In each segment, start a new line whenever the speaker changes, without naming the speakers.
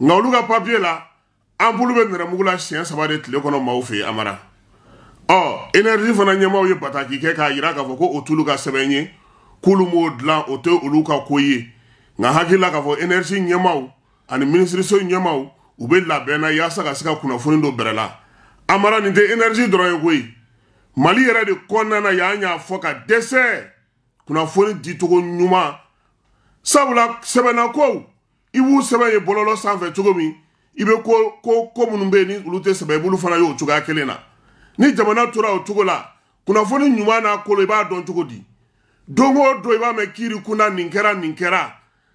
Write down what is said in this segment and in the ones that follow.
nka olu ka papiye la an bulu bɛ nɛrɛmugu la siɲɛ saba de tile kɔnɔ maaw fɛ yen amara ɔ oh, energi fana ɲɛmaaw ye bataki kɛ k'a yira k'a fɔ ko o t'olu ka sɛbɛn ye k'olu m'o dilan o tɛ olu ka ko ye nka hakili la k'a fɔ energi ɲɛmaaw ani minisiriso ɲɛmaaw u bɛ labɛn na yaasa ka se ka kunnafoni dɔ bɛrɛ la amara nin tɛ energi dɔrɔn ye koyi mali yɛrɛ de kɔnɔna na y'an y'a fɔ ka dɛsɛ kunnafoni dicogo ɲuman sabula sɛbɛnna kow i b'u sɛbɛn ye bɔlɔlɔ sanfɛ cogo min i bɛ ko ko ko minnu bɛ yen ni olu tɛ sɛbɛn i b'olu fana y'o cogoya kelen na ni jamana tora o cogo la kunnafoni ɲuman n'a kolo i b'a dɔn cogo di don o don i b'a mɛn kiiri kunda nin kɛra nin kɛra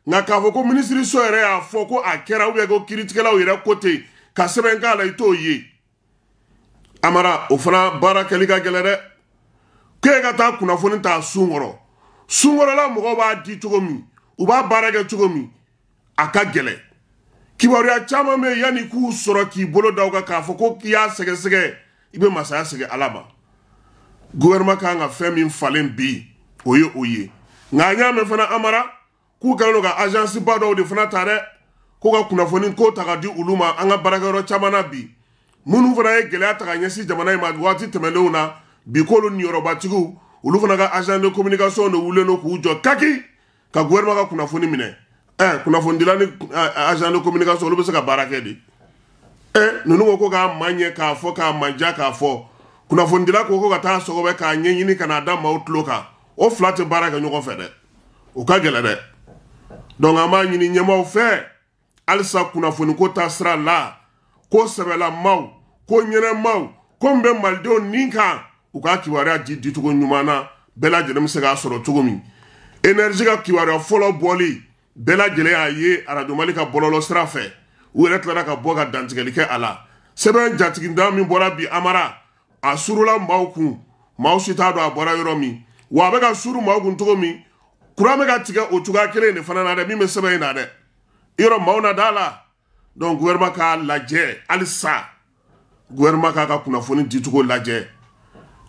nka k'a fɔ ko minisiriso yɛrɛ y'a fɔ ko a kɛra ubiyɛn ko kiiritigɛlaw yɛrɛ ko ten ka sɛbɛn k'a la i t'o ye amara o fana baara kɛli ka gɛlɛ dɛ k'e ka taa kunnafoni ta sun kɔrɔ sunkɔrɔla mɔgɔw b'a di cogo min u b'a baara kɛ cogo min a ka gɛlɛ kibaruya caman bɛ yanni k'u sɔrɔ k'i bolo da u kan k'a fɔ ko k'i y'a sɛgɛsɛgɛ i bɛ masaya segin ala ma gouvernement kan ka fɛn min falen bi o ye o ye nka an y'a mɛn fana amara k'u kɛlen don ka agence ba dɔw de fana ta dɛ ko ka kunnafoni ko ta ka di olu ma an ka baarakɛyɔrɔ caman na bi minnu fana ye gɛlɛya ta ka ɲɛsin jamana in ma waati tɛmɛnenw na bi k'olu niyɔrɔbatigiw olu fana ka agent de communication de wulilen don k'u jɔ kaki ka gouvernement ka kunnafoni minɛ Eh, kuna fundila ni eh, agent de communication olu bɛ ka baara di de eh, nunu ninnu ko ko k'a ma ɲɛ k'a fo k'a ma ja k'a fɔ kunnafonidila ko ko ka taa sɔgɔbɛ k'a ɲɛɲini ka n'a da maaw tulo o flat tɛ nyoko fe de o ka gele de donc ama nyini an b'a ɲini ɲɛmaaw kuna halisa ko ta sira la ko sɛbɛlamaw ko mau ko nyene mau ko malidenw maldo ninka o ka wara di di dicogo nyuma na bela jere mse se k'a sɔrɔ cogo mi énergie ka kibaruya follow boli bɛɛ lajɛlen y'a ye arajo mali ka bɔlɔlɔ sira fɛ u yɛrɛ tilara ka bɔ ka dantigɛli kɛ a la sɛbɛn jatigitan min bɔra bi amara a surula maaw kun maaw si t'a dɔn a bɔra yɔrɔ min wa a bɛ ka suru maaw kun cogo min kuran bɛ ka tigɛ o cogoya kelen de fana na dɛ min bɛ sɛbɛn in na dɛ yɔrɔ maaw na d'a la donc gouvernement k'a lajɛ halisa gouvernement k'a ka kunnafoni dicogo lajɛ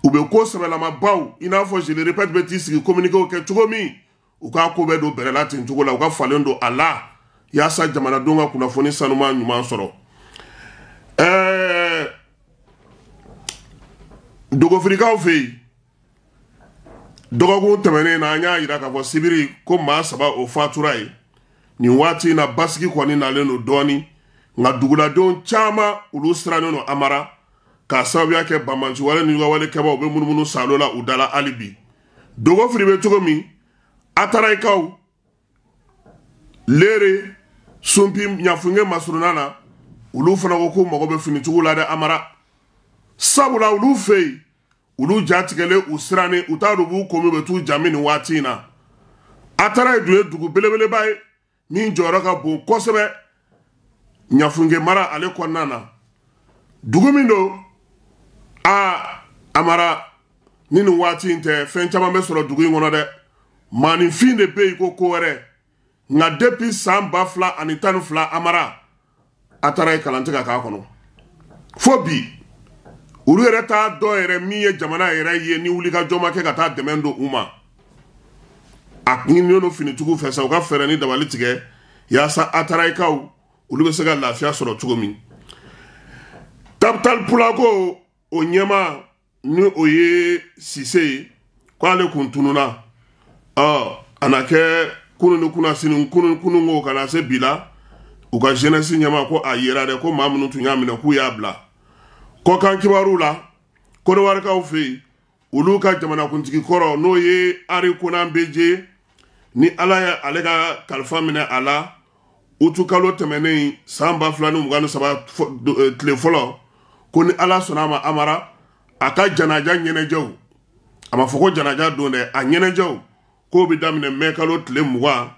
u bɛ ko sɛbɛlamabaw i n'a fɔ je le répète bɛ t'i sigi communiqué kɛ cogo min u ka ko bɛɛ don bɛrɛ ten cogo la u ka falen don a la yaasa jamanadenw ka kunnafoni sanuman ɲuman sɔrɔ dogofirikaw fɛ yen dɔgɔkun tɛmɛnen na an y'a yira k'a fɔ sibiri ko maa saba o fatura ye nin waati in na basigi kɔni nalen don dɔɔnin nka duguladenw caman olu sirannen don amara k'a sababuya kɛ banbanci wale ni ɲɔgɔn wale kɛbaaw bɛ munumunu salo la u da la hali bi dogofiri bɛ cogo min atarayikaw lere sunpi ɲafunge masuruna na olu fana ko k'u mago bɛ finicogo la dɛ amara sabula olu fɛ yen olu jatigɛlen u sirannen u t'a dɔn b'u ko min bɛ t'u jami nin waati in na atara dun ye dugu belebeleba ye min jɔyɔrɔ ka bon kosɛbɛ ɲafunge mara ale kɔnɔna na dugu min don aa amara ni nin waati in tɛ fɛn caman bɛ sɔrɔ dugu in kɔnɔ dɛ maninfin de bɛ yen ko ko wɛrɛ nka depi san ba fila ani tan ni fila amara a taara ye kalan tɛ ka k'a kɔnɔ fo bi olu yɛrɛ t'a dɔn yɛrɛ min ye jamana yɛrɛ ye ni wulikajɔ ma kɛ ka taa dɛmɛ don u ma a ɲininen don finitigiw fɛ sa u ka fɛɛrɛ ni dabali tigɛ yaasa atarayikaw olu bɛ se ka lafiya sɔrɔ cogo min tapitali pulako o ɲɛma ni o ye sise ye k'ale kun tununa ɔ a na kɛ kunu ni kunnasini kunu kununko ka na se bi la u ka jeunesse ɲɛma ko a yera dɛ ko maa minnu tun y'a minɛ k'u y'a bila kɔkan kibaruw la kɔnɔwarikaw fɛ yen olu ka jamanakuntigi kɔrɔ n'o ye ari konan beje ni ala ye ale ka kalifa minɛ a la utu kalo tɛmɛnen san ba fila ni mugan ni saba tile fɔlɔ ko ni ala sɔnna a ma amara a ka janaja ɲɛnajɛw a ma fɔ ko janaja don dɛ a ɲɛnajɛw k'o bi daminɛ mɛkalo tile mugan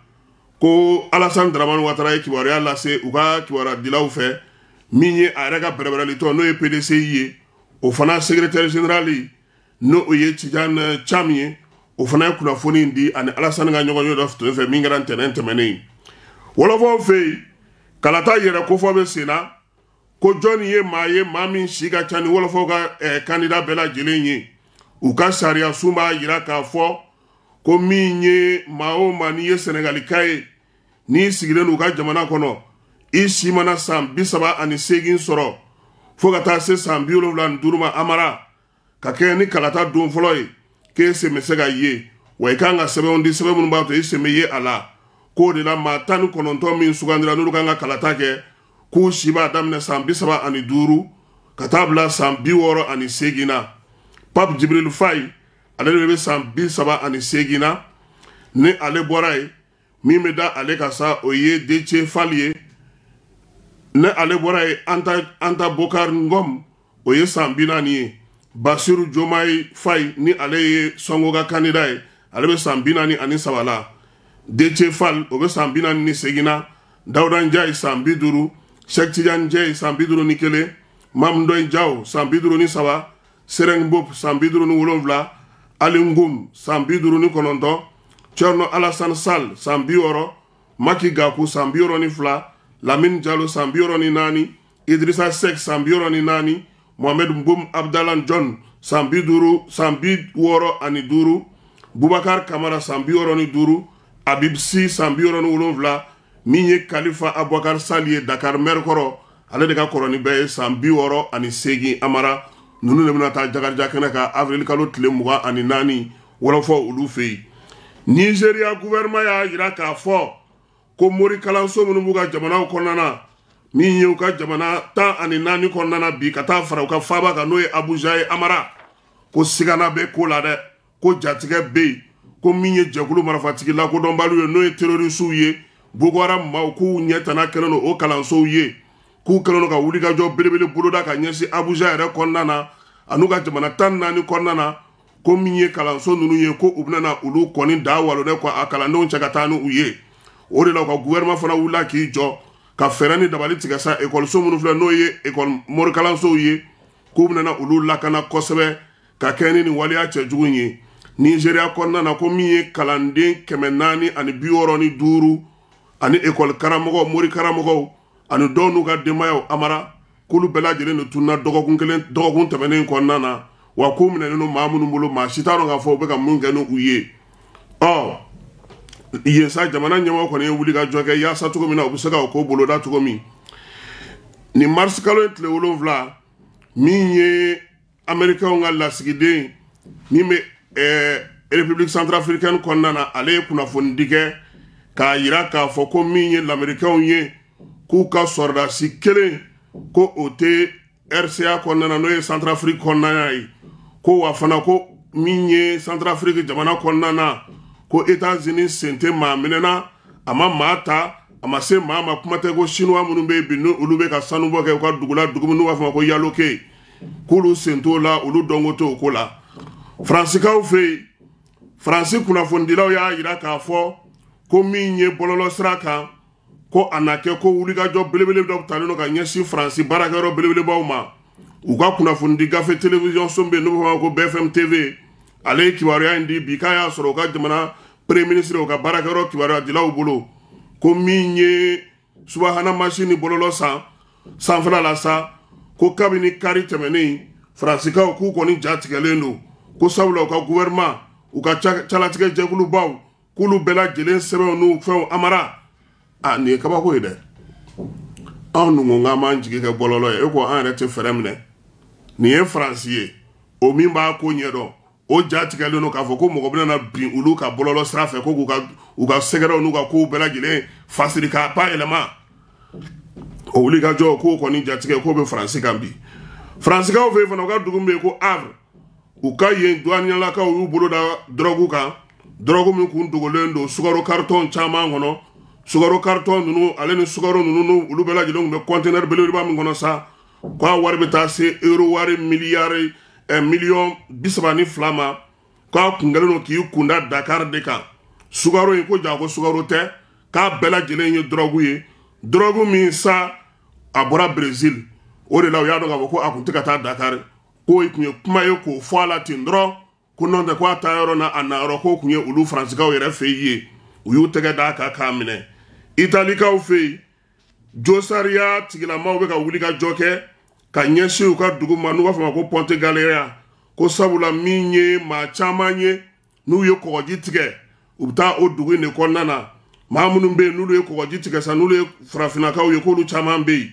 ko alasan daramani watara ye kibaruya lase u ka kibaruya dilaw fɛ min ye a yɛrɛ ka bɛrɛbɛrɛlitɔ n'o ye pdci ye o fana sekretɛri generali n'o o ye tijan cam ye o fana ye kunnafoni di ani alasani ka ɲɔgɔn ye tun fɛ min kɛra ntɛnɛn tɛmɛnen wɔlɔfɔw fɛ yen kalata yɛrɛ kofɔ bɛ sen na ko jɔnni ye maa ye maa min si ka ca ni wɔlɔfɔw ka eh, kandida bɛɛ lajɛlen ye u ka sariya sun b'a yira k'a fɔ ko min ye maa o maa n'i ye sɛnɛgalika ye n'i sigilen don u ka jamana kɔnɔ i si mana san bi saba ani seegin sɔrɔ fo ka taa se san bi wolonfila ni duuru ma amara ka kɛɲɛ ni kalata don fɔlɔ ye k'e sen bɛ se ka ye wa i kan ka sɛbɛnw di sɛbɛn minnu b'a to i sen bɛ ye a la k'o de la maa tan ni kɔnɔntɔn min sugandira n'olu kan ka kalata kɛ k'u si b'a daminɛ san bi saba ani duuru ka taa bila san bi wɔɔrɔ ani seegin na pape jibril faye ale de bɛ san bi saba ani seegin na ni ale bɔra yen min bɛ da ale ka sa o ye dece fali ye ni ale bɔra yen anta anta bokar ngom o ye san bi naani ye basiru jomayi fayi ni ale ye sɔngo ka kandida ye ale bɛ san bi naani ani saba la dece fal o bɛ san bi naani ni seegin na dawuda njayi san bi duuru sɛkitijan njayi san bi duuru ni kelen mamu dɔyi san bi duuru ni saba sereng bop san bi duuru ni wolonwula ali ngum san bi duuru ni kɔnɔntɔn cɛrno alasan sal san bi wɔɔrɔ maki gaku san bi wɔɔrɔ ni fila lamin jalo san bi wɔɔrɔ ni naani idrisa sek san bi wɔɔrɔ ni naani mohamed mbom abdalan john san bi duuru san bi wɔɔrɔ ani duuru bubakar kamara san bi wɔɔrɔ ni duuru abib si san bi wɔɔrɔ ni wolonfila min ye kalifa abubakar sali ye dakar mɛri kɔrɔ ale de ka kɔrɔ ni bɛɛ ye san bi wɔɔrɔ ani seegin amara jj lalo tl ai wflfeinigeriya gouvɛrnɛman y'a yira k'a fɔ ko mori kalanso minw b'u ka jamanaw kɔnana min ye u ka jamana tan ani naani kɔnana bi ka taa fara u ka faba ka nio ye abujaye amara ko siganabɛ koo ladɛ ko jatigɛ bey ko min e ye jɛkulu marafatigilako dɔnbalu ye nio ye terorisuw ye bogoara maw kou ɲɛtana kɛlɛno o kalansow ye k'u kɛlen do ka wulikajɔ belebele boloda ka ɲɛsin abuja yɛrɛ kɔnɔna na an'u ka jamana tan naani kɔnɔna na ko min ye kalanso ninnu ye ko u bɛna olu kɔni da walonɛ kɔ a kalandenw cɛ ka taa ni u ye o de la u ka guwɛrɛma fana wulila k'i jɔ ka fɛɛrɛ ni dabali tigɛ sa ekɔliso minnu filɛ n'o ye ekɔli morikalansow ye k'u bɛna olu lakana kosɛbɛ ka kɛɲɛ ni nin waleya cɛjugu ye nizeriya kɔnɔna na ko min ye kalanden kɛmɛ naani ani bi wɔɔrɔ ni duuru ani ekɔli karamɔgɔw mori ani dɔw n'u ka denbayaw amara k'olu bɛɛ lajɛlen de tununa dɔgɔkun kelen dɔgɔkun tɛmɛnen kɔnɔna na wa k'u minɛnen don maa minnu bolo maa si t'a dɔn k'a fɔ u bɛ ka mun kɛ ni u ye ɔ yen sa jamana ɲɛmɔgɔ kɔni ye wuli ka jɔ kɛ yaasa cogo min na u bɛ se ka o ko boloda cogo min nin marisi kalo ye tile wolonfila min ye amerikɛnw ka lasigiden min bɛ ɛɛ republique centrafricaine kɔnɔna na ale ye kunnafonidi k'a yira k'a fɔ ko min ye lamerikɛnw ye k'u ka sɔrɔdasi kelen ko o tɛ rca kɔnɔna n'o ye santrafriki kɔnɔnaya ye ko wa fana ko min ye santrafriki jamana kɔnɔna na ko etats-unis sen tɛ maa minɛna a ma maa ta a ma se maa ma kuma tɛ ko sinuwa minnu bɛ yen bi n'olu bɛ ka sanubɔ kɛ u ka dugu la dugu min n'u b'a fɔ ma ko yaloke k'olu sen t'o la olu dɔnko t'o ko la faransikanw fɛ yen faransi kunnafonidilaw y'a jira k'a fɔ ko min ye bɔlɔlɔsira kan ko a na kɛ ko wulikajɔ belebele dɔ talen don ka ɲɛsin faransi baarakɛyɔrɔ belebelebaw ma u ka kunnafonidi gafe telewisiyɔn so bɛ yen n'u b'a fɔ ko bfm tv ale ye kibaruya in di bi k'a y'a sɔrɔ u ka jamana premier ministre u ka baarakɛyɔrɔ kibaruya dilaw bolo ko min ye subahana masi ni bɔlɔlɔ san sanfɛla la sa ko kabini kari tɛmɛnen faransikaw k'u kɔni ja tigɛlen don ko sabula u ka gouvernement u ka calatigɛ jɛkulubaw k'olu bɛɛ lajɛlen sɛbɛnw n'u fɛnw amara Ah, a nin ye kabako ye dɛ anw dun ko k'an b'an jigi kɛ bɔlɔlɔ ye e ko an yɛrɛ tɛ fɛɛrɛ minɛ nin ye faransi ye o min b'a ko ɲɛdɔn o ja tigɛlen don k'a fɔ ko mɔgɔ bɛna bin olu ka bɔlɔlɔ sira fɛ ko k'u ka u ka sɛgɛrɛw n'u ka kow bɛɛ lajɛlen fasiri k'a ba yɛlɛma o wuli ka jɔ k'o kɔni jatigɛ k'o bɛ faransi kan bi faransikaw fɛ yen fana u ka dugu bɛ yen ko havre u ka yen duwanilakaw y'u bolo da dɔrɔgu kan dɔrɔgu min kun dogolen don sukaro karitɔn caman kɔnɔ sukaro karitɔn ninnu ale ni sukaro ninnu n'u olu bɛɛ lajɛlen tun bɛ kɔntenɛri belebeleba min kɔnɔ sa k'a wari bɛ taa se euro wari miliyari ɛ eh, miliyɔn bi saba ni fila ma k'a kun kɛlen don k'i kunda dakar de kan sukaro in ko jaa ko sukaro tɛ k'a bɛɛ lajɛlen ye dɔrɔgu ye dɔrɔgu min sa a bɔra berezil o de la u y'a dɔn k'a fɔ ko a tun tɛ ka taa dakar k'o tun ye kuma ye k'o fɔ a la ten dɔrɔn ko nɔntɛ k'a taa yɔrɔ na a nayɔrɔ k'o tun ye olu faransikanw yɛrɛ fɛ yen u y'u tɛgɛ d'a kan k'a minɛ italikaw fɛ yen josariya tigilamaw be ka wuli ka jɔ kɛ ka ɲɛsi u ka dugu ma n'u b'a fɔ ko ponte galeya ko sabula min ye maa caaman ye n'u ye kɔgɔji tigɛ u bɛ taa o dugu ne de kɔnɔna na maa minnu bɛ yen n'olu ye kɔgɔji tigɛ sa n'olu ye farafinakaw ye k'olu caman be yen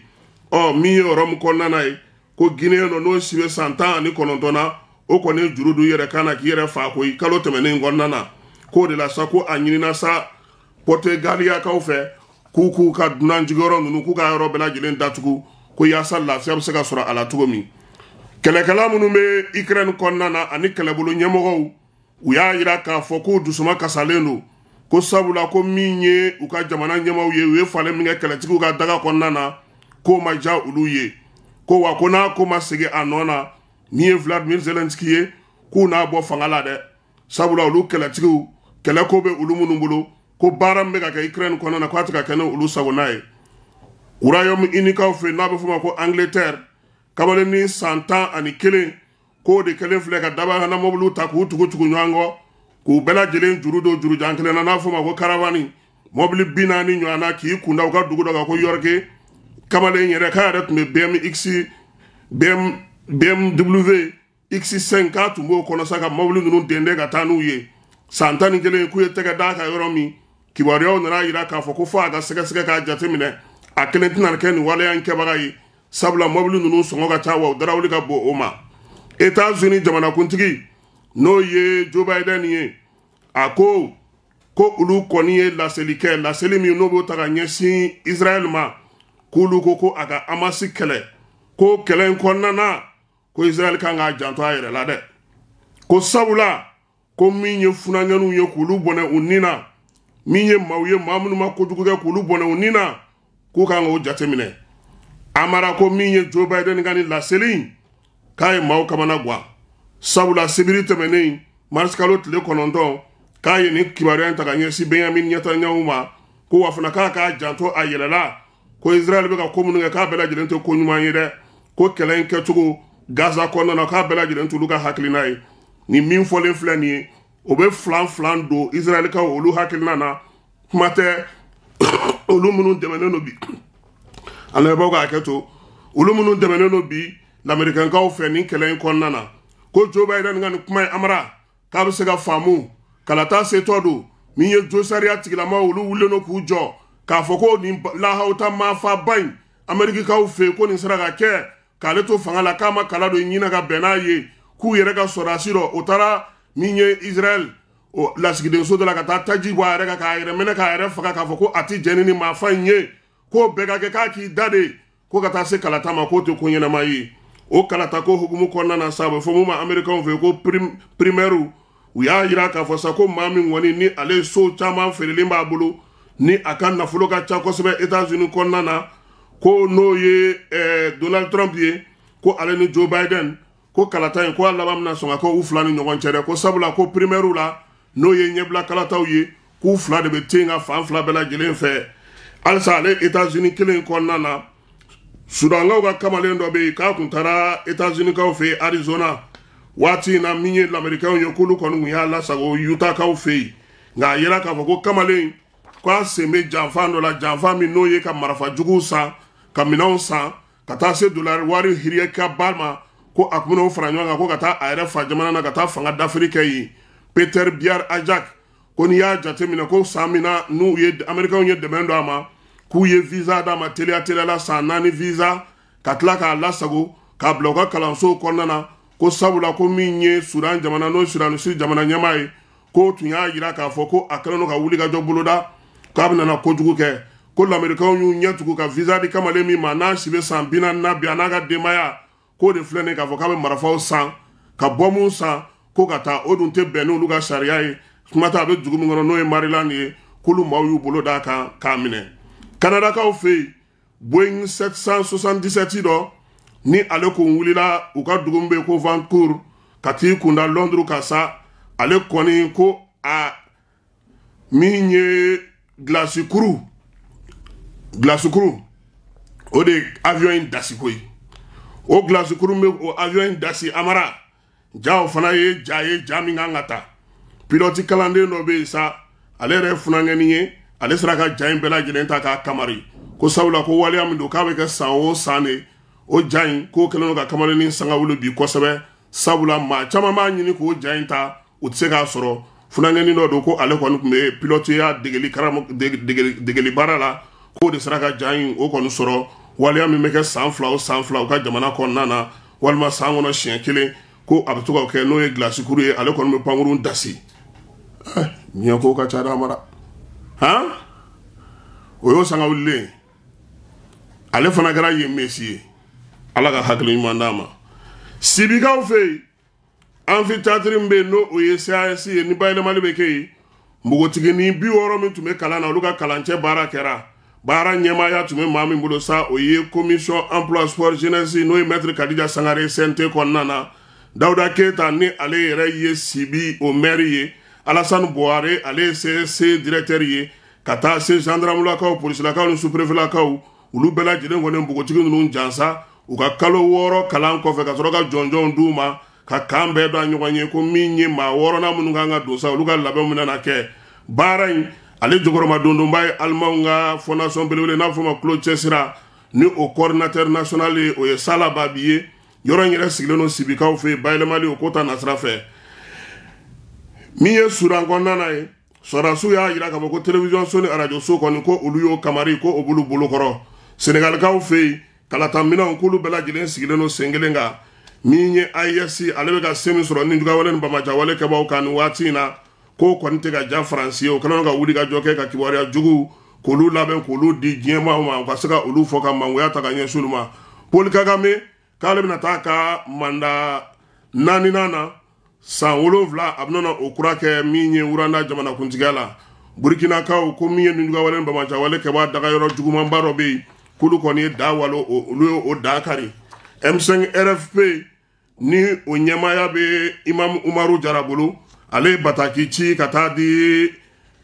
ɔ min ye yɔrɔ min na ye ko guinéen nɔ n'o si bɛ san tan ani kɔnɔntɔn o kɔni ye juru du yɛrɛ kan na k'i yɛrɛ fa ko kalo tɛmɛnen kɔnɔna na k'o de la sa ko a ɲinina sa ko tɛ galiyakaw fɛ k'u k'u ka dunan jigiyɔrɔ ninnu k'u ka yɔrɔ bɛɛ lajɛlen datugu ko yaasa lafiya bɛ se ka sɔrɔ a la cogo min kɛlɛkɛla minnu bɛ ikɛrɛni kɔnɔna na ani kɛlɛbolo ɲɛmɔgɔw u y'a yira k'a fɔ k'u dusuma kasalen don ko sabula ko min ye u ka jamana ɲɛmaw ye u ye falen min kɛ kɛlɛtigiw ka daga kɔnɔna na k'o ma ja olu ye ko wa ko n'a ko ma segin a nɔ na min ye vladimir zelensky ye k'u n'a bɔ fanga la dɛ sabula olu kɛlɛtigiw kɛlɛ ko bɛ olu minnu bolo ko baara min bɛ ka kɛ ukraine kɔnɔna na k'a tɛ ka kɛ ni olu sagona ye urayɔmu unikaw fɛ n'a bɛ f'o ma ko angleterre kamalennin san tan ani kelen k'o de kelen filɛ ka dabahana mobiliw ta k'u tugu tugu ɲɔgɔn kɔ k'u bɛɛ lajɛlen juru don jurujan kelen na n'a f'o ma ko karavani mobili bi naani ɲɔgɔnna k'i kunda u ka dugu dɔ kan ko yɔrɔke kamalen yɛrɛ k'a yɛrɛ tun bɛ bmx bm bmw x5 k'a tun b'o kɔnɔ sa ka mobili ninnu denden ka taa n'u ye san tan ni kelen k'u ye tɛgɛ d'a kan yɔrɔ min kibaruyaw nana yira k'a fɔ ko fɔ a ka sɛgɛsɛgɛ k'a jate minɛ a kelen tɛna kɛ nin waleya in kɛbaga ye sabula mobili ninnu sɔngɔ ka ca wa u darawuli ka bon o ma etats-unis jamanakuntigi n'o ye joe biden ye a ko ko olu kɔni ye laseli kɛ laseli min n'o b'o ta ka ɲɛsin israɛl ma k'olu ko ko a ka amasi kɛlɛ ko kɛlɛ in kɔnɔna na ko israɛl kan k'a janto a yɛrɛ la dɛ ko sabula ko min ye funanyɛniw ye k'olu bɔnɛ u ni na min ye maaw ye maa minnu ma kojugu kɛ k'olu bɔnɛ u nin na k'u kan k'o jateminɛ amara ko min ye joe biden ka nin laseli in k'a ye maaw kamana guwa sabula sibiri tɛmɛnen marisikalo tile kɔnɔntɔn k'a ye nin kibaruya in ta ka ɲɛsin benyamin ɲɛtanyahu ma ko wa fana k'a k'a janto a yɛlɛ la ko israɛl bɛ ka ko minnu kɛ k'a bɛɛ lajɛlen tɛ ko ɲuman ye dɛ ko kɛlɛ in kɛcogo gaza kɔnɔna na k'a bɛɛ lajɛlen t'olu ka hakilina ye nin min fɔlen filɛ nin ye o bɛ filan filan don israɛlikaw olu hakilina na kuma tɛ olu minnu dɛmɛnen don bi alamɛbaw ka hakɛ to olu minnu dɛmɛnen don bi lamerikankɛw fɛ nin kɛlɛ in kɔnɔna na ko jo biden ka nin kuma ye amara k'a bɛ se ka faamu kalata setɔ don min ye jo sariya tigilamaw olu wulilen don k'u jɔ k'a fɔ ko nin lahawuta maafaba in amerikikaw fɛ yen ko nin sera ka kɛ k'ale to fanga la k'a ma kala don ɲinɛ ka bɛn n'a ye k'u yɛrɛ ka sɔrɔdasi rɔ o taara min ye israɛl lasigidenso dɔ la ka taa taji bɔ a yɛrɛ kan k'a yɛrɛ minɛ k'a yɛrɛ faga k'a fɔ ko a ti jɛni ni maa fa in ye k'o bɛɛ ka kɛ k'a k'i da de ko ka taa se kalata ma k'o tɛ ko ɲɛnama ye o kalata ko hukumu kɔnɔna na sa a bɛ fɔ mun ma amerikɛnw fɛ ko primɛriw u y'a yira k'a fɔ sa ko maa min kɔni ni ale so caman feerelen b'a bolo ni a ka nafolo ka ca kosɛbɛ etats-unis kɔnɔna na ko n'o ye eh, donald trump ye ko ale ni joe biden ko kalata in ko a laban bena sɔn ka kɛ u fila ni ɲɔgɔn cɛ dɛ ko sabula ko primɛriw la n'o ye ɲɛbila kalataw ye k'u fila de be ten ka fan fila bɛɛ lajɛlen fɛ halisa ale etats-unis kelen kɔnɔna na sudankaw ka kamalen dɔ be yen k'a kun taara etats-unikaw fɛ yen arizona waati na min ye lamerikɛnw ye k'olu kɔni kun y'a lasago yutakaw fɛ yen nka a yera k'a fɔ ko kamalen k'a sen bɛ janfan dɔ la janfan min n'o ye ka marafa juguw san ka minɛnw san ka taa se dolari wari hiriyɛ ka ba ma ko a tun bɛn'o fara ɲɔgɔn kan ko ka taa a yɛrɛ fa jamana na ka taa fanga dafiri kɛ yen peter biar ajak ko n'i y'a jateminɛ ko san min na n'u ye amerikɛnw ye dɛmɛ don a ma k'u ye visa d'a ma teliya la san naani visa ka tila k'a lasago k'a bila u ka kalansow kɔnɔna na ko sabula ko min ye sudan jamana n'o ye sudanisiri jamana ɲɛmaa ye k'o tun y'a yira k'a fɔ ko a kɛlen don ka wuli ka jɔ boloda k'a bɛna kojugu kɛ ko lamerikɛnw y'u ɲɛ tugu ka visa di kamalen min ma n'a si bɛ san bi naani na bi a n'a ka denbaya k'o de filɛ nin ye k'a fɔ k'a bɛ marafaw san ka bɔmuw san ko ka taa o dun tɛ bɛn n'olu ka sariya ye kuma t'a a bɛ dugu min kɔnɔ n'o ye maryland ye k'olu maaw y'u bolo d'a kan k'a minɛ kanadakaw fɛ yen boeing 777 dɔ ni ale kun wulila u ka dugu min bɛ yen ko vancouver ka t'i kunda londres ka sa ale kɔni ko a min ye gilasikuru gilasikuru o de ye avion in dasiko ye o gilasikurun bɛ o avion in dasi amara ja o fana ye ja ye ja min kan ka ta pilɔti kalanden dɔ bɛ yen sa ale yɛrɛ ye funangɛni ye ale sera ka ja in bɛɛ lajɛlen ta k'a kamari ko sabula ko waleya min don k'a bɛ kɛ san o san de o ja in k'o kɛlen don ka kamalennin sanga wolo bi kosɛbɛ sabula maa caman b'a ɲini k'o ja in ta u tɛ se k'a sɔrɔ funangɛnin dɔ don ko ale kɔni tun bɛ pilɔtiya degeli karamɔgɔ degeli baara la k'o de sera ka ja in o kɔni sɔrɔ waleya min bɛ kɛ san fila o san fila u ka jamana kɔnɔna na walima san kɔnɔ siɲɛ kelen ko a bɛ to ka kɛ n'o ye gilasikuru eh, ye ale kɔni bɛ pankurun dasi diɲɛ ko ka ca d'a ma han o y'o sanga wulilen ale fana kɛra yen mesi ye ala ka hakili ɲuman d'a ma sibikaw fɛ yen amphithéâtre min bɛ yen n'o ye CAS ye ni bayɛlɛmali bɛ kɛ yen npogotiginin bi wɔɔrɔ min tun bɛ kalan na olu ka kalancɛ baara kɛra baara ɲɛmaaya tun bɛ maa min bolo sa o ye commission emploi sport jeunesse n'o ye maître kadija sangare cnt kɔnɔna na dawuda keyita ni ale yɛrɛ ye sibi o mɛri ye alasani buhare ale ye csc directɛr ye ka taa se gendarmulakaw polisilakaw ni suprefilakaw olu bɛɛ lajɛlen kɔni bogotigi ninnu jansa u ka kalo wɔɔrɔ kalan kɔfɛ ka sɔrɔ ka jɔnjɔnw d'u ma ka kan bɛɛ don a ɲɔgɔn ye ko min ye maa wɔɔrɔnan minnu kan ka don sa olu ka labɛn minɛ na kɛ baara in ale jɔkɔrɔma dondonba ye alimanw ka fondation belebele n'a fɔ ma kulo cɛsira ni o coordinateur national ye o ye sala babi ye yɔrɔ in yɛrɛ sigilen don sibikaw fɛ yen bayɛlɛmali o ko ta nasira fɛ min ye sudan kɔnɔna na ye sɔrɔdasiw y'a jira k'a fɔ ko television so ni arajo so kɔni ko olu y'o kamari ko o b'olu bolokɔrɔ senegalikaw fɛ yen kalataminɛnw k'olu bɛɛ lajɛlen sigilen don sen kelen kan min ye ayɛsi ale bɛ ka se min sɔrɔ ni jugawale ni bamajawale kɛbaaw kan nin waati in na ko kɔni tɛ ka ja faransi ye o kana ka wuli ka jɔ kɛ ka kibaruya jugu k'olu labɛn k'olu di diɲɛmaw ma u ka se ka olu fɔ ka mangoya ta ka ɲɛsin olu ma poli kagame k'ale bɛna taa ka manda naaninan na san wolonfila a bɛna na o kura kɛ min ye uranda jamanakuntigiya la burukinakaw ko min ye nujugawale ni bamacawale kɛbaa daga yɔrɔ jugumanba dɔ bɛ yen k'olu kɔni ye da walo olu ye o da kari m5 rfp ni o ɲɛmaaya bɛ imam umaru jara bolo ale bataki ci ka taa di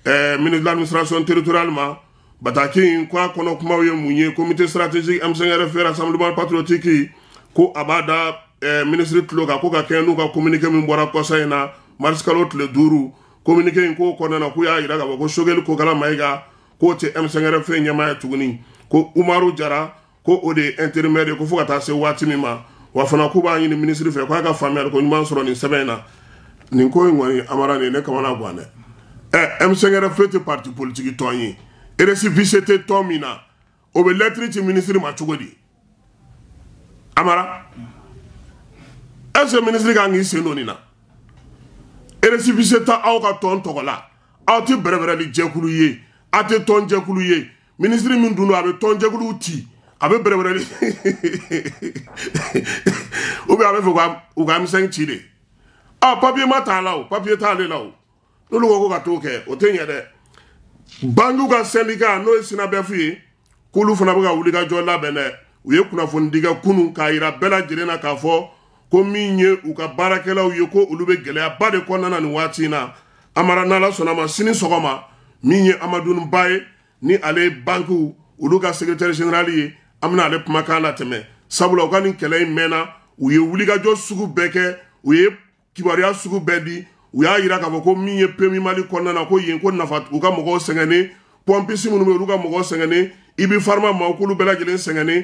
eh, ministre de l'administration territoriale ma bataki in ko a kɔnɔ kumaw ye mun ye comité stratégique m rassemblement patriotique ko a b'a da eh, ministre tulo kan ko ka kɛɲɛ n'u ka communiqué min bɔra kɔsa in na mars tile duuru communiqué in k'o kɔnɔna k'u y'a yira k'a fɔ ko sogeli kokala mayiga k'o tɛ m ɲɛmaa ye tuguni ko umaru jara ko o de ye intérimaire ye ko fo ka taa se waati min ma wa fana k'u b'a ɲini ministre fɛ k'a ka faamuyali ko ɲuman sɔrɔ nin sɛbɛn in na nin ko in kɔni amara nin ne kamana gan dɛ ɛ m tɛ parti politiki tɔn ye eresipise tɛ tɔn min na o bɛ lɛtiri ci minisiri ma cogo di amara ɛsɛ minisiri kan k'i sen do na eresipise ta aw ka tɔn tɔgɔ la aw tɛ bɛrɛbɛrɛli jɛkulu ye aw tɛ tɔn jɛkulu ye minisiri min dun do a bɛ tɔn jɛkuluw ci a bɛ bɛrɛbɛrɛli ou bien a bɛ fɛ u ka m5 ci de a papiye ma t'a la o papiye t'ale la o n'olu ko ko ka t'o kɛ o tɛ ɲɛ dɛ bangiw ka sɛndika n'o ye sinabɛfu ye k'olu fana bɛ ka wulikajɔ labɛn dɛ u ye kunnafonidikɛ kunun k'a yira bɛɛ lajɛlen na k'a fɔ ko min ye u ka baarakɛlaw ye ko olu bɛ gɛlɛyaba de kɔnɔna na nin waati in na amara n'ala sɔnna ma sini sɔgɔma min ye ba ye ni ale ye bankiw olu ka sekretɛri jenerali ye an bɛna ale kumakan latɛmɛ sabula u ka nin kɛlɛ in mɛnna u ye wulikajɔ sugu bɛɛ kɛ u ye kibaruya sugu bɛɛ di u y'a yira k'a fɔ ko min ye pemi mali kɔnɔna na ko yen ko nafa u ka mɔgɔw sɛgɛnnen pɔnpisi minnu bɛ olu ka mɔgɔw sɛgɛnnen i bɛ farima ma k'olu bɛɛ lajɛlen sɛgɛnnen